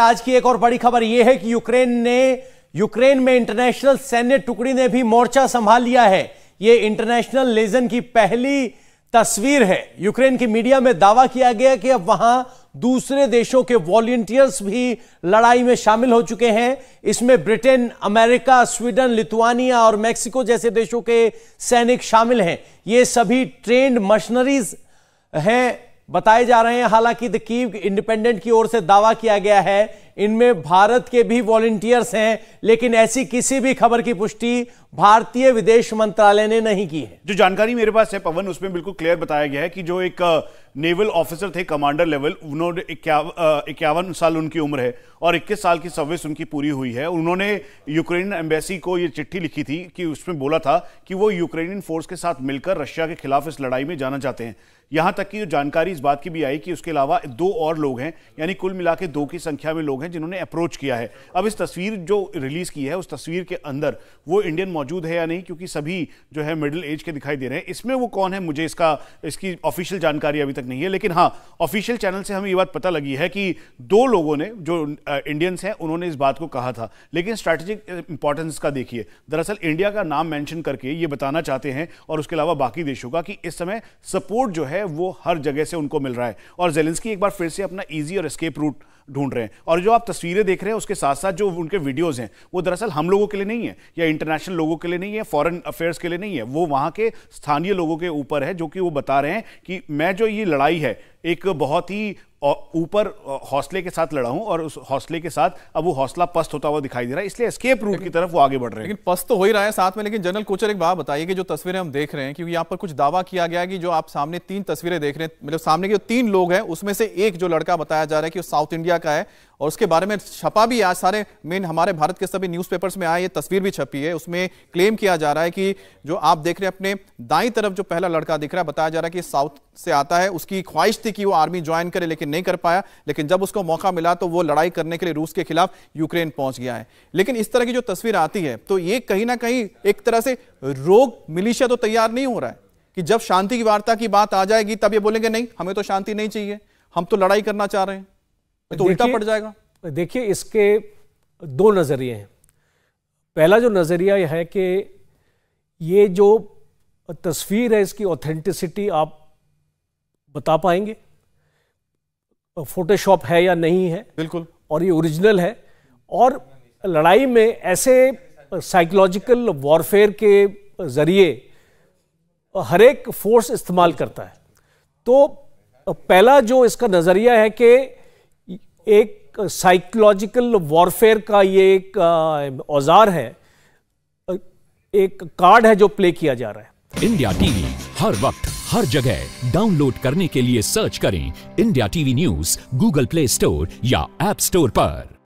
आज की एक और बड़ी खबर यह है कि यूक्रेन ने यूक्रेन में इंटरनेशनल सैन्य टुकड़ी ने भी मोर्चा संभाल लिया है यह इंटरनेशनल लेजन की पहली तस्वीर है यूक्रेन की मीडिया में दावा किया गया कि अब वहां दूसरे देशों के वॉलंटियर्स भी लड़ाई में शामिल हो चुके हैं इसमें ब्रिटेन अमेरिका स्वीडन लिथुआनिया और मैक्सिको जैसे देशों के सैनिक शामिल हैं ये सभी ट्रेंड मशीनरीज हैं बताए जा रहे हैं हालांकि द कीव इंडिपेंडेंट की ओर से दावा किया गया है इनमें भारत के भी वॉलेंटियर्स हैं लेकिन ऐसी किसी भी खबर की पुष्टि भारतीय विदेश मंत्रालय ने नहीं की है जो जानकारी मेरे पास है पवन उसमें बिल्कुल क्लियर बताया गया है कि जो एक नेवल ऑफिसर थे कमांडर लेवल उन्होंने इक्यावन साल उनकी उम्र है और 21 साल की सर्विस उनकी पूरी हुई है उन्होंने यूक्रेन एम्बेसी को ये चिट्ठी लिखी थी कि उसमें बोला था कि वो यूक्रेनियन फोर्स के साथ मिलकर रशिया के खिलाफ इस लड़ाई में जाना चाहते हैं यहां तक कि जानकारी इस बात की भी आई कि उसके अलावा दो और लोग हैं यानी कुल मिला दो की संख्या में लोग हैं जिन्होंने अप्रोच किया है अब इस तस्वीर जो रिलीज की है उस तस्वीर के अंदर वो इंडियन मौजूद है या नहीं क्योंकि सभी जो है मिडिल एज के दिखाई दे रहे हैं इसमें वो कौन है मुझे इसका इसकी ऑफिशियल जानकारी अभी तक नहीं है लेकिन हाँ ऑफिशियल चैनल से हमें ये बात पता लगी है कि दो लोगों ने जो इंडियंस हैं उन्होंने इस बात को कहा था लेकिन स्ट्रैटेजिक इंपॉर्टेंस का देखिए दरअसल इंडिया का नाम मैंशन करके ये बताना चाहते हैं और उसके अलावा बाकी देशों का कि इस समय सपोर्ट जो है वो हर जगह से उनको मिल रहा है और जेलेंस्की एक बार फिर से अपना ईजी और एस्केप रूट ढूंढ रहे हैं और जो आप तस्वीरें देख रहे हैं उसके साथ साथ जो उनके वीडियोज़ हैं वो दरअसल हम लोगों के लिए नहीं है या इंटरनेशनल लोगों के लिए नहीं है फॉरन अफेयर्स के लिए नहीं है वो वहाँ के स्थानीय लोगों के ऊपर है जो कि वो बता रहे हैं कि मैं जो ये लड़ाई है एक बहुत ही ऊपर हौसले के साथ लड़ा हूं और उस हौसले के साथ अब वो हौसला पस्त होता हुआ दिखाई दे रहा है इसलिए स्केप रूट की तरफ वो आगे बढ़ रहे हैं लेकिन पस्त तो हो ही रहा है साथ में लेकिन जनरल कोचर एक बात बताइए कि जो तस्वीरें हम देख रहे हैं क्योंकि यहाँ पर कुछ दावा किया गया कि जो आप सामने तीन तस्वीरें देख रहे हैं मतलब सामने के जो तीन लोग हैं उसमें से एक जो लड़का बताया जा रहा है कि साउथ इंडिया का है और उसके बारे में छपा भी आज सारे मेन हमारे भारत के सभी न्यूज़पेपर्स में आए ये तस्वीर भी छपी है उसमें क्लेम किया जा रहा है कि जो आप देख रहे हैं अपने दाई तरफ जो पहला लड़का दिख रहा है बताया जा रहा है कि साउथ से आता है उसकी ख्वाहिश थी कि वो आर्मी ज्वाइन करे लेकिन नहीं कर पाया लेकिन जब उसको मौका मिला तो वो लड़ाई करने के लिए रूस के खिलाफ यूक्रेन पहुंच गया है लेकिन इस तरह की जो तस्वीर आती है तो ये कहीं ना कहीं एक तरह से रोग मिलिशिया तो तैयार नहीं हो रहा है कि जब शांति की वार्ता की बात आ जाएगी तब ये बोलेंगे नहीं हमें तो शांति नहीं चाहिए हम तो लड़ाई करना चाह रहे हैं तो उल्टा पड़ जाएगा देखिए इसके दो नज़रिए हैं पहला जो नज़रिया यह है कि ये जो तस्वीर है इसकी ऑथेंटिसिटी आप बता पाएंगे फोटोशॉप है या नहीं है बिल्कुल और ये ओरिजिनल है और लड़ाई में ऐसे साइकोलॉजिकल वॉरफेयर के ज़रिए हर एक फोर्स इस्तेमाल करता है तो पहला जो इसका नज़रिया है कि एक साइकोलॉजिकल वॉरफेयर का ये एक औजार है एक कार्ड है जो प्ले किया जा रहा है इंडिया टीवी हर वक्त हर जगह डाउनलोड करने के लिए सर्च करें India TV news Google Play Store या एप स्टोर पर